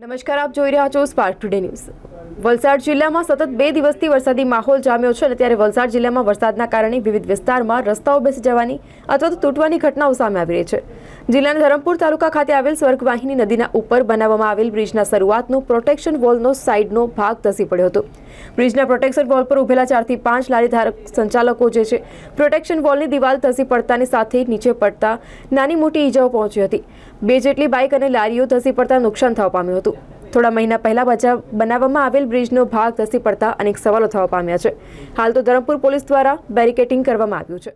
નમસ્કાર આપ જોઈ રહ્યા છો સ્પાર્ક ટુડે ન્યૂઝ વલસાડ જિલ્લામાં સતત બે દિવસથી વરસાદી માહોલ જામ્યો છે અને ત્યારે વલસાડ જિલ્લામાં વરસાદના કારણે વિવિધ વિસ્તારમાં રસ્તાઓ બેસી જવાની અથવા તો તૂટવાની ઘટનાઓ સામે આવી રહી છે જિલ્લાના ધરમપુર તાલુકા ખાતે આવેલ સ્વર્ગવાહિની નદીના ઉપર બનાવવામાં આવેલ બ્રિજના શરૂઆતનું પ્રોટેક્શન વોલનો સાઇડનો ભાગ ધસી પડ્યો હતો બ્રિજના પ્રોટેક્શન વોલ પર ઉભેલા ચારથી પાંચ લારી ધારક સંચાલકો જે છે પ્રોટેક્શન વોલની દિવાલ ધસી પડતાની સાથે નીચે પડતા નાની મોટી ઈજાઓ પહોંચી હતી બે જેટલી બાઇક અને લારીઓ ધસી પડતા નુકસાન થવા પામ્યું હતું થોડા મહિના પહેલા બચા બનાવવામાં આવેલ બ્રિજનો ભાગ ધસી પડતા અનેક સવાલો થવા પામ્યા છે હાલ તો ધરમપુર પોલીસ દ્વારા બેરિકેટિંગ કરવામાં આવ્યું છે